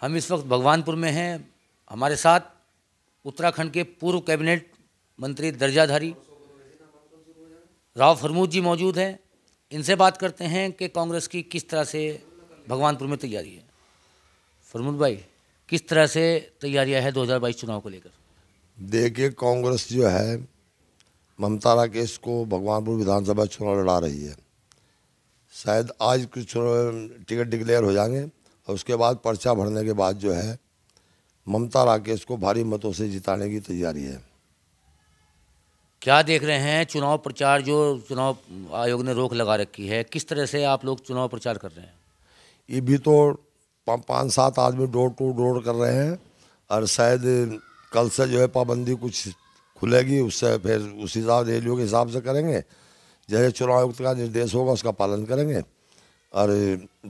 हम इस वक्त भगवानपुर में हैं हमारे साथ उत्तराखंड के पूर्व कैबिनेट मंत्री दर्जाधारी राव फरमूद जी मौजूद हैं इनसे बात करते हैं कि कांग्रेस की किस तरह से भगवानपुर में तैयारी है फरमूद भाई किस तरह से तैयारियां हैं 2022 चुनाव को लेकर देखिए कांग्रेस जो है ममता राकेश को भगवानपुर विधानसभा चुनाव लड़ा रही है शायद आज कुछ टिकट डिक्लेयर हो जाएंगे और उसके बाद पर्चा भरने के बाद जो है ममता राकेश को भारी मतों से जिताने की तैयारी है क्या देख रहे हैं चुनाव प्रचार जो चुनाव आयोग ने रोक लगा रखी है किस तरह से आप लोग चुनाव प्रचार कर रहे हैं ये भी तो पाँच सात आदमी डोर टू डोर कर रहे हैं और शायद कल से जो है पाबंदी कुछ खुलेगी उससे फिर उस हिसाब रैलियों के हिसाब से करेंगे जैसे चुनाव आयुक्त का निर्देश होगा उसका पालन करेंगे और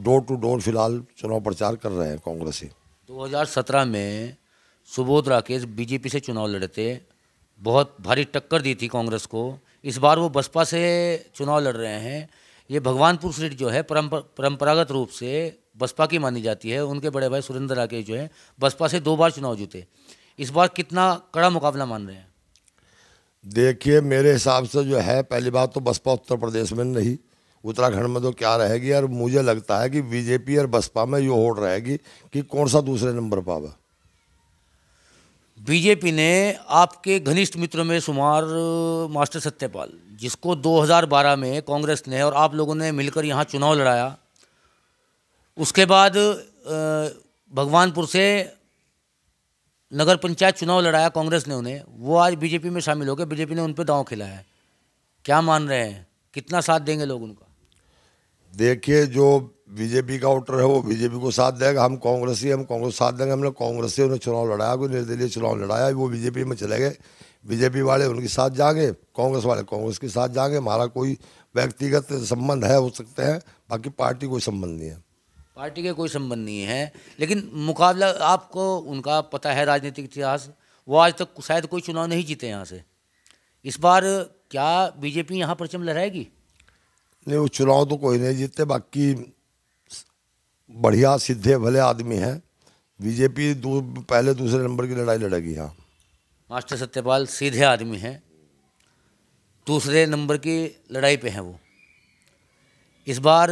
डोर टू डोर फिलहाल चुनाव प्रचार कर रहे हैं कांग्रेसी 2017 में सुबोध राकेश बीजेपी से चुनाव लड़े थे बहुत भारी टक्कर दी थी कांग्रेस को इस बार वो बसपा से चुनाव लड़ रहे हैं ये भगवानपुर सीट जो है परंपरागत रूप से बसपा की मानी जाती है उनके बड़े भाई सुरेंद्र राकेश जो है बसपा से दो बार चुनाव जीते इस बार कितना कड़ा मुकाबला मान रहे हैं देखिए मेरे हिसाब से जो है पहली बात तो बसपा उत्तर प्रदेश में नहीं उत्तराखंड में तो क्या रहेगी और मुझे लगता है कि बीजेपी और बसपा में यो होड़ रहेगी कि कौन सा दूसरे नंबर पर आवा बीजेपी ने आपके घनिष्ठ मित्रों में शुमार मास्टर सत्यपाल जिसको 2012 में कांग्रेस ने और आप लोगों ने मिलकर यहाँ चुनाव लड़ाया उसके बाद भगवानपुर से नगर पंचायत चुनाव लड़ाया कांग्रेस ने उन्हें वो आज बीजेपी में शामिल हो गए बीजेपी ने उन पर दांव खिलाया क्या मान रहे हैं कितना साथ देंगे लोग उनका देखिए जो बीजेपी का वोटर है वो बीजेपी को साथ देगा हम कांग्रेसी हम कांग्रेस साथ देंगे हमने से उन्हें चुनाव लड़ाया कोई निर्दलीय चुनाव लड़ाया वो बीजेपी में चले गए बीजेपी वाले उनके साथ जाएंगे कांग्रेस वाले कांग्रेस के साथ जाएंगे हमारा कोई व्यक्तिगत संबंध है हो सकते हैं बाकी पार्टी कोई संबंध नहीं है पार्टी के कोई संबंध नहीं है लेकिन मुकाबला आपको उनका पता है राजनीतिक इतिहास वो आज तक शायद कोई चुनाव नहीं जीते यहाँ से इस बार क्या बीजेपी यहाँ परचम लहराएगी नहीं वो चुनाव तो कोई नहीं जीतते बाकी बढ़िया सीधे भले आदमी हैं बीजेपी दू, पहले दूसरे नंबर की लड़ाई लड़ेगी हाँ मास्टर सत्यपाल सीधे आदमी हैं दूसरे नंबर की लड़ाई पे हैं वो इस बार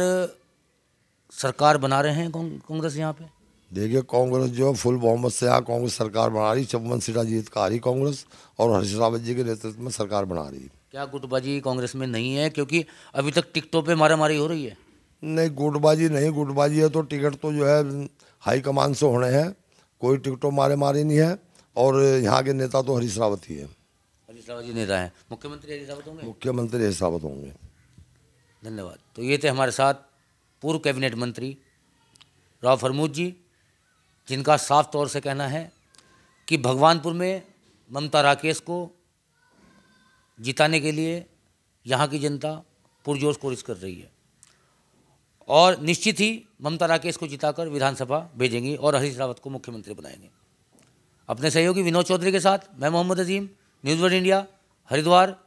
सरकार बना रहे हैं कांग्रेस कौं, यहाँ पे देखिए कांग्रेस जो है फुल बहुमत से यहाँ कांग्रेस सरकार बना रही चौवन सीटा जीत का आ रही कांग्रेस और हरीश रावत जी के नेतृत्व में सरकार बना रही है क्या गुटबाजी कांग्रेस में नहीं है क्योंकि अभी तक टिकटों पे मारा मारी हो रही है नहीं गुटबाजी नहीं गुटबाजी है तो टिकट तो जो है हाईकमान से होने हैं कोई टिकटों मारे मारी नहीं है और यहाँ के नेता तो हरीश रावत ही है हरीश रावत जी नेता हैं मुख्यमंत्री हरीश रावत होंगे मुख्यमंत्री हरीश रावत होंगे धन्यवाद तो ये थे हमारे साथ पूर्व कैबिनेट मंत्री राव फरमूद जी जिनका साफ तौर से कहना है कि भगवानपुर में ममता राकेश को जिताने के लिए यहाँ की जनता पुरजोश कोशिश कर रही है और निश्चित ही ममता राकेश को जिताकर विधानसभा भेजेंगी और हरीश रावत को मुख्यमंत्री बनाएंगे अपने सहयोगी विनोद चौधरी के साथ मैं Mohammad Azeem news world India Haridwar